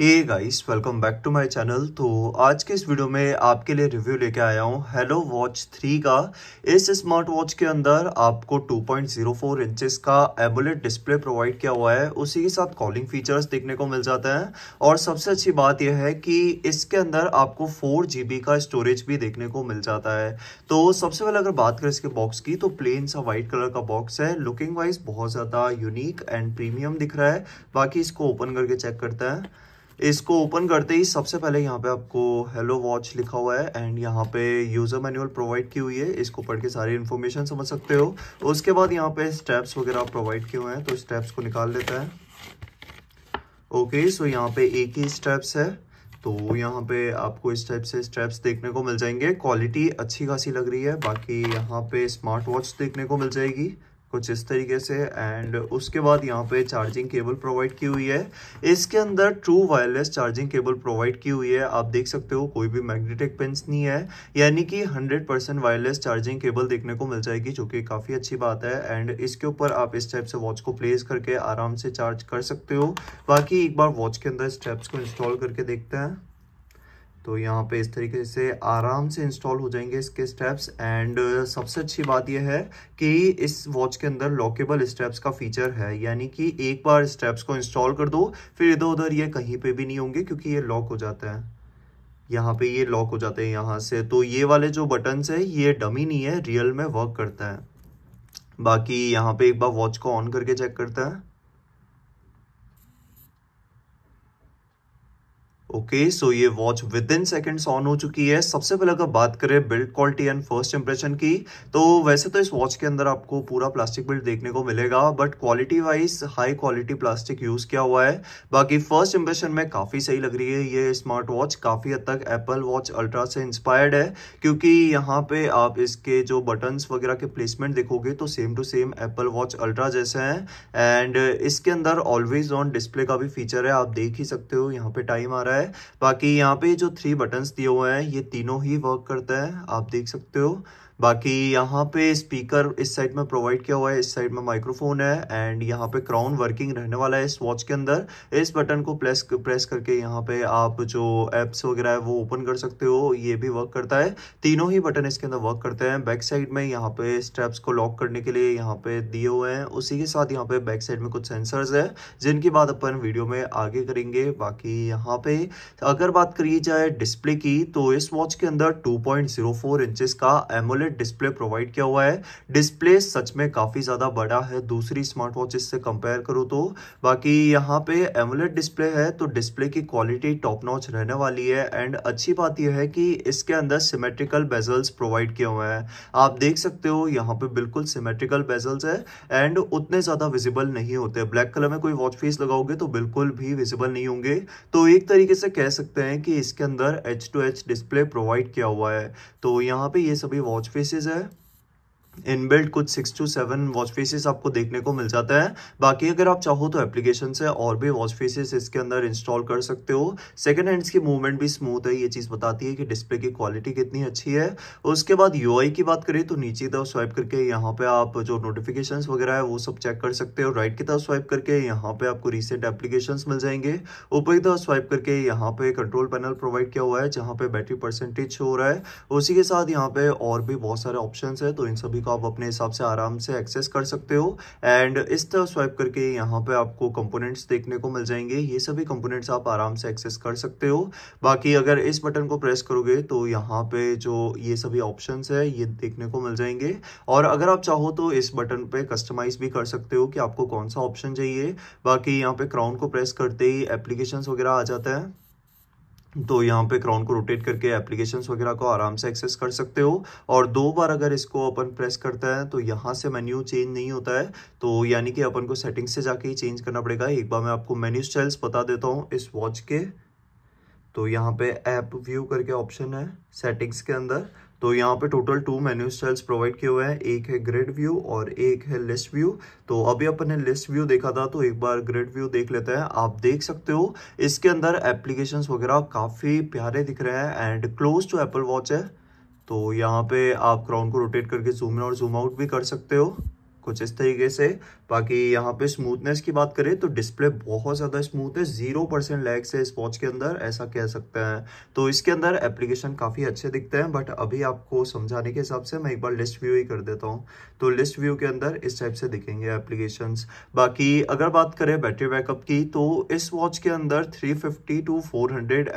hey guys welcome back to my channel तो आज के इस वीडियो में आपके लिए रिव्यू लेके आया हूँ हेलो वॉच थ्री का इस स्मार्ट वॉच के अंदर आपको 2.04 इंचेस का एबुलेट डिस्प्ले प्रोवाइड किया हुआ है उसी के साथ कॉलिंग फीचर्स देखने को मिल जाते हैं और सबसे अच्छी बात यह है कि इसके अंदर आपको फोर का स्टोरेज भी देखने को मिल जाता है तो सबसे पहले अगर बात करें इसके बॉक्स की तो प्लेन सा व्हाइट कलर का बॉक्स है लुकिंग वाइज बहुत ज़्यादा यूनिक एंड प्रीमियम दिख रहा है बाकी इसको ओपन करके चेक करते हैं इसको ओपन करते ही सबसे पहले यहाँ पे आपको हेलो वॉच लिखा हुआ है एंड यहाँ पे यूज़र मैनुअल प्रोवाइड की हुई है इसको पढ़ के सारी इन्फॉर्मेशन समझ सकते हो उसके बाद यहाँ पे स्टेप्स वगैरह प्रोवाइड किए हुए हैं तो स्टेप्स को निकाल लेता है ओके सो यहाँ पे एक ही स्टेप्स है तो यहाँ पे आपको इस टाइप से स्टेप्स देखने को मिल जाएंगे क्वालिटी अच्छी खासी लग रही है बाकी यहाँ पे स्मार्ट वॉच देखने को मिल जाएगी कुछ इस तरीके से एंड उसके बाद यहाँ पे चार्जिंग केबल प्रोवाइड की हुई है इसके अंदर true wireless charging cable provide की हुई है आप देख सकते हो कोई भी मैग्नेटिक पिंस नहीं है यानी कि 100 परसेंट वायरलेस चार्जिंग केबल देखने को मिल जाएगी जो कि काफ़ी अच्छी बात है एंड इसके ऊपर आप इस टाइप से वॉच को प्लेस करके आराम से चार्ज कर सकते हो बाकी एक बार वॉच के अंदर स्टेप्स को इंस्टॉल करके देखते हैं तो यहाँ पे इस तरीके से आराम से इंस्टॉल हो जाएंगे इसके स्टेप्स एंड uh, सबसे अच्छी बात यह है कि इस वॉच के अंदर लॉकेबल स्टेप्स का फीचर है यानी कि एक बार स्टेप्स को इंस्टॉल कर दो फिर इधर उधर ये कहीं पे भी नहीं होंगे क्योंकि ये लॉक हो जाता है यहाँ पे ये लॉक हो जाते हैं यहाँ से तो ये वाले जो बटन्स है ये डमी नहीं है रियल में वर्क करता है बाकी यहाँ पे एक बार वॉच को ऑन करके चेक करता है ओके okay, सो so ये watch within seconds on हो चुकी है सबसे पहले अगर बात करें build quality and first impression की तो वैसे तो इस वॉच के अंदर आपको पूरा प्लास्टिक बिल्ड देखने को मिलेगा but quality wise high quality plastic use किया हुआ है बाकी फर्स्ट इंप्रेशन में काफी सही लग रही है ये स्मार्ट वॉच काफी हद तक एप्पल वॉच अल्ट्रा से इंस्पायर्ड है क्योंकि यहाँ पे आप इसके जो बटन्स वगैरह के प्लेसमेंट देखोगे तो same to same Apple watch ultra जैसे हैं एंड इसके अंदर ऑलवेज ऑन डिस्प्ले का भी फीचर है आप देख ही सकते हो यहाँ पे टाइम आ रहा है है बाकी यहाँ पे जो थ्री बटन्स दिए हुए हैं ये तीनों ही वर्क करता है आप देख सकते हो बाकी यहाँ पे स्पीकर इस साइड में प्रोवाइड किया हुआ है इस साइड में माइक्रोफोन है एंड यहाँ पे क्राउन वर्किंग रहने वाला है इस वॉच के अंदर इस बटन को प्रेस प्रेस करके यहाँ पे आप जो एप्स वगैरह है वो ओपन कर सकते हो ये भी वर्क करता है तीनों ही बटन इसके अंदर वर्क करते हैं बैक साइड में यहाँ पे स्टेप्स को लॉक करने के लिए यहाँ पे दिए हुए हैं उसी के साथ यहाँ पे बैक साइड में कुछ सेंसर्स है जिनकी बात अपन वीडियो में आगे करेंगे बाकी यहाँ पे अगर बात करी जाए डिस्प्ले की तो इस वॉच के अंदर two point zero four inches का एमोलेट में डिस्प्ले प्रोवाइड किया हुआ है डिस्प्ले सच में काफ़ी ज़्यादा बड़ा है दूसरी स्मार्ट वॉच इससे कंपेयर करो तो बाकी यहाँ पे एमुलेट डिस्प्ले है तो डिस्प्ले की क्वालिटी टॉप नॉच रहने वाली है एंड अच्छी बात यह है कि इसके अंदर सिमेट्रिकल बेजल्स प्रोवाइड किए हुए हैं आप देख सकते हो यहाँ पे बिल्कुल सिमेट्रिकल बेजल्स है एंड उतने ज़्यादा विजिबल नहीं होते ब्लैक कलर में कोई वॉच फेस लगाओगे तो बिल्कुल भी विजिबल नहीं होंगे तो एक तरीके से कह सकते हैं कि इसके अंदर edge to edge display provide किया हुआ है तो यहाँ पे ये सभी watch face spaces are inbuilt कुछ six two seven watch faces आपको देखने को मिल जाता है बाकी अगर आप चाहो तो एप्लीकेशन से और भी वॉच फेसेस इसके अंदर इंस्टॉल कर सकते हो सेकेंड हैंड्स की मूवमेंट भी स्मूथ है ये चीज़ बताती है कि डिस्प्ले की क्वालिटी कितनी अच्छी है उसके बाद यू की बात करें तो नीचे तरफ स्वाइप करके यहाँ पे आप जो नोटिफिकेशन वगैरह है वो सब चेक कर सकते हो राइट की तरफ स्वाइप करके यहाँ पे आपको रिसेंट एप्लीकेशन मिल जाएंगे ऊपर की तरफ स्वाइप करके यहाँ पे कंट्रोल पैनल प्रोवाइड किया हुआ है जहाँ पे बैटरी परसेंटेज हो रहा है उसी के साथ यहाँ पे और भी बहुत सारे ऑप्शन है तो इन सभी तो आप अपने हिसाब से आराम से एक्सेस कर सकते हो एंड इस तरह स्वाइप करके यहाँ पे आपको कंपोनेंट्स देखने को मिल जाएंगे ये सभी कंपोनेंट्स आप आराम से एक्सेस कर सकते हो बाकी अगर इस बटन को प्रेस करोगे तो यहाँ पे जो ये सभी ऑप्शन है ये देखने को मिल जाएंगे और अगर आप चाहो तो इस बटन पर कस्टमाइज भी कर सकते हो कि आपको कौन सा ऑप्शन चाहिए बाकी यहाँ पे क्राउन को प्रेस करते ही एप्लीकेशंस वगैरह आ जाता है तो यहाँ पे क्राउन को रोटेट करके एप्लीकेशंस वगैरह को आराम से एक्सेस कर सकते हो और दो बार अगर इसको अपन प्रेस करता है तो यहाँ से मेन्यू चेंज नहीं होता है तो यानी कि अपन को सेटिंग्स से जाके ही चेंज करना पड़ेगा एक बार मैं आपको मेन्यू स्टाइल्स बता देता हूँ इस वॉच के तो यहाँ पे ऐप व्यू करके ऑप्शन है सेटिंग्स के अंदर तो यहाँ पे total two menu styles provide किए हुए हैं एक है ग्रिड व्यू और एक है लिस्ट व्यू तो अभी अपन ने लिस्ट व्यू देखा था तो एक बार ग्रिड व्यू देख लेते हैं आप देख सकते हो इसके अंदर एप्लीकेशन वगैरह काफ़ी प्यारे दिख रहे हैं and close to Apple watch है तो यहाँ पे आप क्राउन को रोटेट करके जूम इन और जूम आउट भी कर सकते हो कुछ इस तरीके से बाकी यहाँ पे स्मूथनेस की बात करें तो डिस्प्ले बहुत ज़्यादा स्मूथ है जीरो परसेंट लैग से इस वॉच के अंदर ऐसा कह सकते हैं तो इसके अंदर एप्लीकेशन काफ़ी अच्छे दिखते हैं बट अभी आपको समझाने के हिसाब से मैं एक बार लिस्ट व्यू ही कर देता हूँ तो लिस्ट व्यू के अंदर इस टाइप से दिखेंगे एप्लीकेशन बाकी अगर बात करें बैटरी बैकअप की तो इस वॉच के अंदर three two four hundred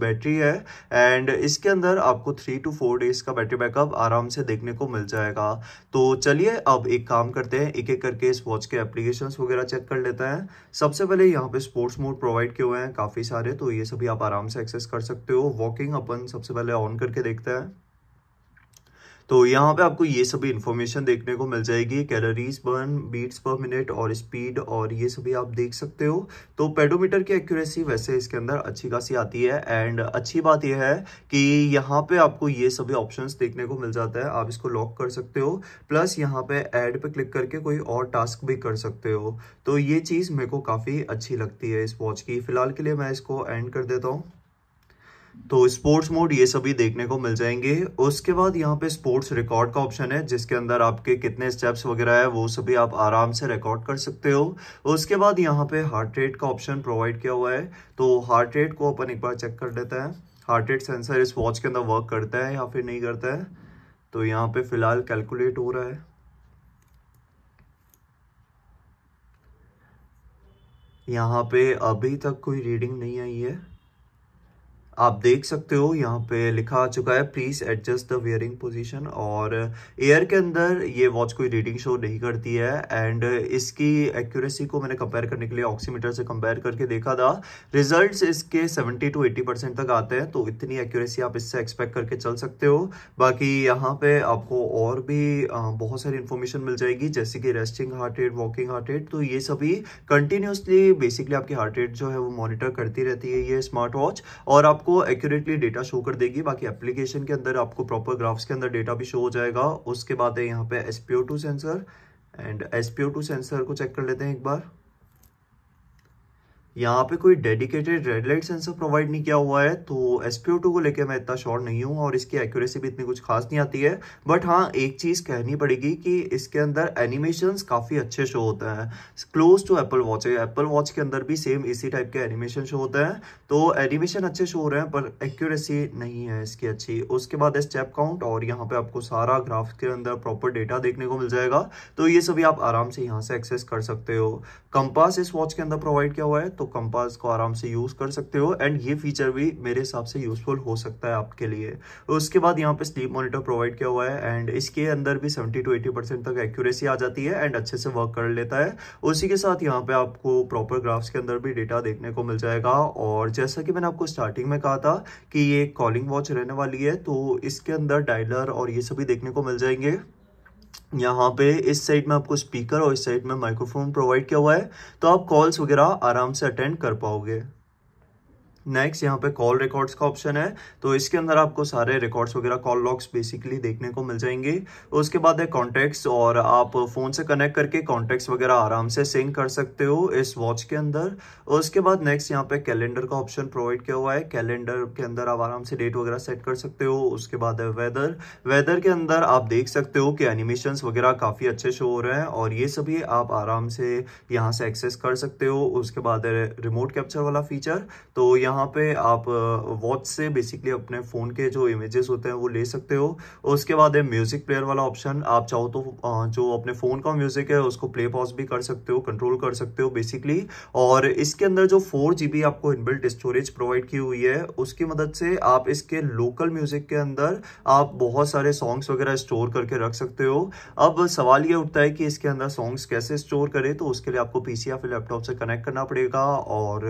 battery है एंड इसके अंदर आपको थ्री टू फोर डेज का बैटरी बैकअप आराम से देखने को मिल जाएगा तो चलिए अब एक काम करते हैं एक एक करके इस वॉच के एप्लीकेशंस वगैरह चेक कर लेता है सबसे पहले यहाँ पे स्पोर्ट्स मोड प्रोवाइड किए हुए हैं काफ़ी सारे तो ये सभी आप आराम से एक्सेस कर सकते हो वॉकिंग अपन सबसे पहले ऑन करके देखते हैं तो यहाँ पे आपको ये सभी इन्फॉर्मेशन देखने को मिल जाएगी calories burn beats per minute और स्पीड और ये सभी आप देख सकते हो तो पेडोमीटर की एक्यूरेसी वैसे इसके अंदर अच्छी खासी आती है एंड अच्छी बात यह है कि यहाँ पे आपको ये सभी ऑप्शन देखने को मिल जाता है आप इसको लॉक कर सकते हो प्लस यहाँ पे एड पे क्लिक करके कोई और टास्क भी कर सकते हो तो ये चीज़ मेरे को काफ़ी अच्छी लगती है इस वॉच की फिलहाल के लिए मैं इसको एंड कर देता हूँ तो स्पोर्ट्स मोड ये सभी देखने को मिल जाएंगे उसके बाद यहाँ पे स्पोर्ट्स रिकॉर्ड का ऑप्शन है जिसके अंदर आपके कितने स्टेप्स वगैरह है वो सभी आप आराम से रिकॉर्ड कर सकते हो उसके बाद यहाँ पे हार्ट रेट का ऑप्शन प्रोवाइड किया हुआ है तो हार्ट रेट को अपन एक बार चेक कर लेते हैं हार्ट रेट सेंसर इस वॉच के अंदर वर्क करता है या फिर नहीं करता है तो यहाँ पे फिलहाल कैलकुलेट हो रहा है यहाँ पे अभी तक कोई रीडिंग नहीं आई है आप देख सकते हो यहाँ पे लिखा आ चुका है please adjust the wearing position और एयर के अंदर ये वॉच कोई रीडिंग शो नहीं करती है एंड इसकी एक्यूरेसी को मैंने कंपेयर करने के लिए ऑक्सीमीटर से कंपेयर करके देखा था रिजल्ट इसके सेवेंटी टू एटी परसेंट तक आते हैं तो इतनी एक्यूरेसी आप इससे एक्सपेक्ट करके चल सकते हो बाकी यहाँ पे आपको और भी बहुत सारी इन्फॉर्मेशन मिल जाएगी जैसे कि resting heart rate walking heart rate तो ये सभी कंटिन्यूसली बेसिकली आपकी हार्ट रेट जो है वो मॉनिटर करती रहती है ये स्मार्ट वॉच और आपको आपको एक्यूरेटली डेटा शो कर देगी बाकी एप्लीकेशन के अंदर आपको प्रॉपर ग्राफ्स के अंदर डेटा भी शो हो जाएगा उसके बाद है यहाँ पे S sensor and S sensor को चेक कर लेते हैं एक बार यहाँ पे कोई dedicated red light sensor provide नहीं किया हुआ है तो एस को लेकर मैं इतना शॉर्ट नहीं हूँ और इसकी एक्यूरेसी भी इतनी कुछ खास नहीं आती है बट हाँ एक चीज़ कहनी पड़ेगी कि इसके अंदर एनिमेशन काफ़ी अच्छे शो होते हैं close to Apple watch Apple watch के अंदर भी सेम इसी टाइप के एनिमेशन शो होते हैं तो एनिमेशन अच्छे शो हो रहे हैं पर एक्यूरेसी नहीं है इसकी अच्छी उसके बाद स्टेप काउंट और यहाँ पे आपको सारा ग्राफ के अंदर प्रॉपर डेटा देखने को मिल जाएगा तो ये सभी आप आराम से यहाँ से एक्सेस कर सकते हो कंपास इस वॉच के अंदर प्रोवाइड किया हुआ है तो कंपास को आराम से यूज़ कर सकते हो एंड ये फीचर भी मेरे हिसाब से यूज़फुल हो सकता है आपके लिए उसके बाद यहाँ पे स्लीप मॉनिटर प्रोवाइड किया हुआ है एंड इसके अंदर भी 70 टू 80 परसेंट तक एक्यूरेसी आ जाती है एंड अच्छे से वर्क कर लेता है उसी के साथ यहाँ पे आपको प्रॉपर ग्राफ्स के अंदर भी डेटा देखने को मिल जाएगा और जैसा कि मैंने आपको स्टार्टिंग में कहा था कि ये कॉलिंग वॉच रहने वाली है तो इसके अंदर डायलर और ये सभी देखने को मिल जाएंगे यहाँ पे इस साइड में आपको स्पीकर और इस साइड में माइक्रोफोन प्रोवाइड किया हुआ है तो आप कॉल्स वगैरह आराम से अटेंड कर पाओगे नेक्स्ट यहाँ पे कॉल रिकॉर्ड्स का ऑप्शन है तो इसके अंदर आपको सारे रिकॉर्ड्स वगैरह कॉल लॉक्स बेसिकली देखने को मिल जाएंगे उसके बाद है कॉन्टैक्ट्स और आप फ़ोन से कनेक्ट करके कॉन्टैक्ट्स वगैरह आराम से सिंक कर सकते हो इस वॉच के अंदर उसके बाद नेक्स्ट यहाँ पे कैलेंडर का ऑप्शन प्रोवाइड किया हुआ है कैलेंडर के अंदर आप आराम से डेट वगैरह सेट कर सकते हो उसके बाद है वेदर वेदर के अंदर आप देख सकते हो कि एनिमेशन वगैरह काफ़ी अच्छे शो हो रहे हैं और ये सभी आप आराम से यहाँ से एक्सेस कर सकते हो उसके बाद है रिमोट कैप्चर वाला फीचर तो यहाँ यहाँ पे आप वॉच से बेसिकली अपने फ़ोन के जो इमेजेस होते हैं वो ले सकते हो उसके बाद है म्यूज़िक प्लेयर वाला ऑप्शन आप चाहो तो जो अपने फ़ोन का म्यूज़िक है उसको प्ले पॉज भी कर सकते हो कंट्रोल कर सकते हो बेसिकली और इसके अंदर जो फोर आपको इनबिल्ट स्टोरेज प्रोवाइड की हुई है उसकी मदद से आप इसके लोकल म्यूज़िक के अंदर आप बहुत सारे सॉन्ग्स वगैरह स्टोर करके रख सकते हो अब सवाल ये उठता है कि इसके अंदर सॉन्ग्स कैसे स्टोर करें तो उसके लिए आपको पीसी या फिर लैपटॉप से कनेक्ट करना पड़ेगा और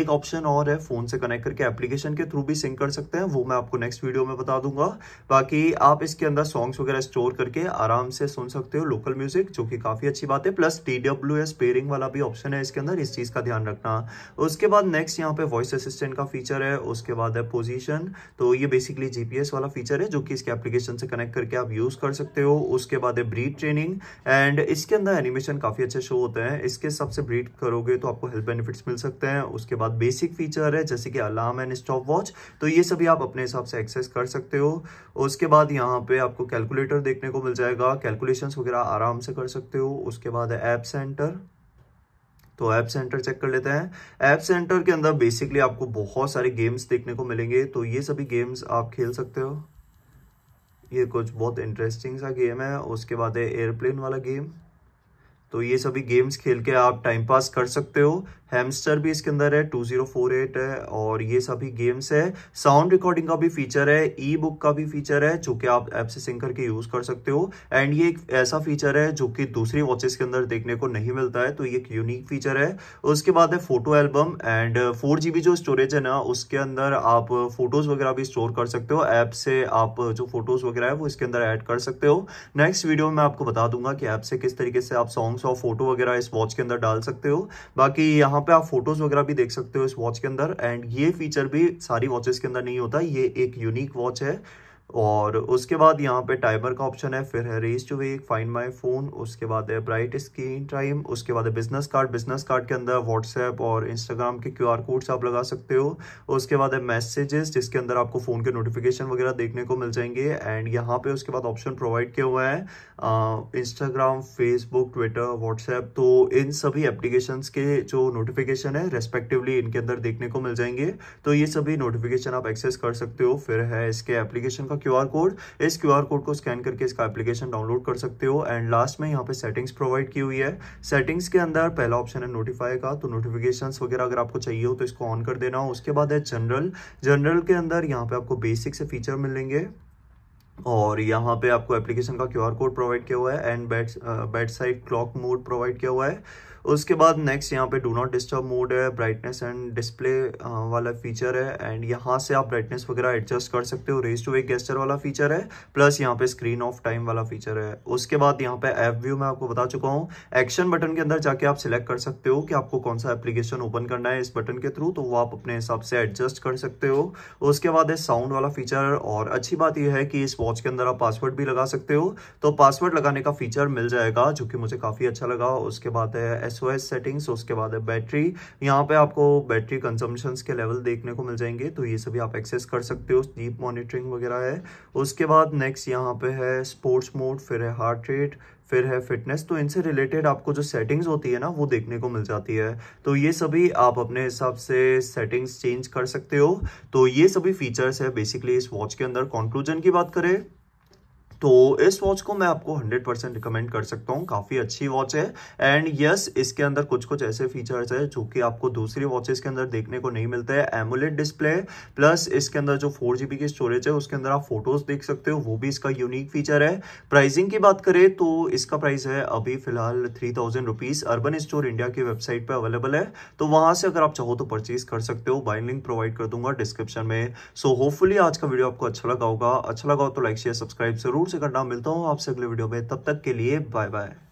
एक ऑप्शन और है फोन फोन से कनेक्ट करके एप्लीकेशन के थ्रू भी सिंक कर सकते हैं वो मैं आपको नेक्स्ट वीडियो में बता दूंगा बाकी आप इसके अंदर सॉन्ग्स वगैरह स्टोर करके आराम से सुन सकते हो लोकल म्यूजिक जो कि काफी अच्छी बात है plus T W S pairing वाला भी ऑप्शन है इसके अंदर इस चीज का ध्यान रखना उसके बाद नेक्स्ट यहाँ पे वॉइस असिस्टेंट का फीचर है उसके बाद है पोजिशन तो ये बेसिकली जीपीएस वाला फीचर है जो कि इसके एप्लीकेशन से कनेक्ट करके आप यूज कर सकते हो उसके बाद है ब्रीड ट्रेनिंग एंड इसके अंदर एनिमेशन काफी अच्छे शो होते हैं इसके सबसे ब्रीड करोगे तो आपको हेल्थ बेनिफिट्स मिल सकते हैं उसके बाद बेसिक फीचर है जैसे कि अलार्म एंड स्टॉप वॉच तो ये सभी आप अपने हिसाब से एक्सेस कर सकते हो उसके बाद यहाँ पे आपको कैलकुलेटर देखने को मिल जाएगा कैलकुलेशंस वगैरह आराम से कर सकते हो उसके बाद ऐप सेंटर तो ऐप सेंटर चेक कर लेते हैं ऐप सेंटर के अंदर बेसिकली आपको बहुत सारे गेम्स देखने को मिलेंगे तो ये सभी गेम्स आप खेल सकते हो ये कुछ बहुत इंटरेस्टिंग सा गेम है उसके बाद है एयरप्लेन वाला गेम तो ये सभी गेम्स खेल के आप टाइम पास कर सकते हो हेमस्टर भी इसके अंदर है 2048 है और ये सभी गेम्स है साउंड रिकॉर्डिंग का भी फीचर है ई बुक का भी फीचर है जो कि आप ऐप से सिंक करके यूज कर सकते हो एंड ये एक ऐसा फीचर है जो कि दूसरी वॉचेस के अंदर देखने को नहीं मिलता है तो ये एक यूनिक फीचर है उसके बाद है फोटो एल्बम एंड फोर जो स्टोरेज है ना उसके अंदर आप फोटोज वगैरह भी स्टोर कर सकते हो ऐप से आप जो फोटोज वगैरह है वो इसके अंदर एड कर सकते हो नेक्स्ट वीडियो में आपको बता दूंगा कि ऐप से किस तरीके से आप सॉन्ग्स और फोटो वगैरह इस वॉच के अंदर डाल सकते हो बाकी यहाँ यहाँ पे आप फोटोज वगैरह भी देख सकते हो इस वॉच के अंदर एंड ये फीचर भी सारी वॉचेस के अंदर नहीं होता ये एक यूनिक वॉच है और उसके बाद यहाँ पे टाइमर का ऑप्शन है फिर है raise to wake find my phone उसके बाद है ब्राइट स्क्रीन टाइम उसके बाद है बिजनेस कार्ड बिजनेस कार्ड के अंदर व्हाट्सएप और इंस्टाग्राम के क्यूआर कोड्स आप लगा सकते हो उसके बाद है मैसेजेस जिसके अंदर आपको फ़ोन के नोटिफिकेशन वगैरह देखने को मिल जाएंगे एंड यहाँ पर उसके बाद ऑप्शन प्रोवाइड किया हुआ है इंस्टाग्राम फेसबुक ट्विटर व्हाट्सएप तो इन सभी एप्लीकेशन के जो नोटिफिकेशन है रेस्पेक्टिवली इनके अंदर देखने को मिल जाएंगे तो ये सभी नोटिफिकेशन आप एक्सेस कर सकते हो फिर है इसके एप्लीकेशन का दूंगा क्यू कोड इस क्यू कोड को स्कैन करके इसका एप्लीकेशन डाउनलोड कर सकते हो एंड लास्ट में यहाँ पे सेटिंग्स प्रोवाइड की हुई है सेटिंग्स के अंदर पहला ऑप्शन है नोटिफाई का तो नोटिफिकेशन वगैरह अगर आपको चाहिए हो तो इसको ऑन कर देना उसके बाद है जनरल जनरल के अंदर यहाँ पे आपको बेसिक से फीचर मिलेंगे और यहाँ पे आपको एप्लीकेशन का क्यूआर कोड प्रोवाइड किया हुआ है and bed bedside clock mode provide किया हुआ है उसके बाद नेक्स्ट यहाँ पे डू नॉट डिस्टर्ब मोड है ब्राइटनेस एंड डिस्प्ले वाला फीचर है एंड यहाँ से आप ब्राइटनेस वगैरह एडजस्ट कर सकते हो रेज टू वे गेस्टर वाला फीचर है प्लस यहाँ पे स्क्रीन ऑफ टाइम वाला फीचर है उसके बाद यहाँ पे एप व्यू मैं आपको बता चुका हूँ एक्शन बटन के अंदर जाके आप सिलेक्ट कर सकते हो कि आपको कौन सा एप्लीकेशन ओपन करना है इस बटन के थ्रू तो वो आप अपने हिसाब से एडजस्ट कर सकते हो उसके बाद है साउंड वाला फीचर और अच्छी बात यह है कि इस वॉच के अंदर आप पासवर्ड भी लगा सकते हो तो पासवर्ड लगाने का फीचर मिल जाएगा जो कि मुझे काफ़ी अच्छा लगा उसके बाद है एस एसओएस सेटिंग्स उसके बाद है बैटरी यहाँ पे आपको बैटरी कंजम्पशन के लेवल देखने को मिल जाएंगे तो ये सभी आप एक्सेस कर सकते हो डीप मॉनिटरिंग वगैरह है उसके बाद नेक्स्ट यहाँ पे है स्पोर्ट्स मोड फिर है हार्ट रेट फिर है फिटनेस तो इनसे रिलेटेड आपको जो सेटिंग्स होती है ना वो देखने को मिल जाती है तो ये सभी आप अपने हिसाब से सेटिंग्स चेंज कर सकते हो तो ये सभी फीचर्स है बेसिकली इस वॉच के अंदर कॉन्क्लूजन की बात करें तो इस वॉच को मैं आपको 100 परसेंट रिकमेंड कर सकता हूँ काफ़ी अच्छी वॉच है एंड यस yes, इसके अंदर कुछ कुछ ऐसे फीचर्स है जो कि आपको दूसरी वॉचेस के अंदर देखने को नहीं मिलते हैं एमुलेट डिस्प्ले प्लस इसके अंदर जो फोर की स्टोरेज है उसके अंदर आप फोटोज देख सकते हो वो भी इसका यूनिक फीचर है प्राइसिंग की बात करें तो इसका प्राइस है अभी फिलहाल three thousand Urban store India की वेबसाइट पर अवेलेबल है तो वहाँ से अगर आप चाहो तो परचेज कर सकते हो बाइन लिंक प्रोवाइड कर दूंगा डिस्क्रिप्शन में सो so, होपफुली आज का वीडियो आपको अच्छा लगा होगा अच्छा लगा हो तो लाइक शेयर सब्सक्राइब जरूर से करना मिलता हूँ आपसे अगले वीडियो में तब तक के लिए बाय बाय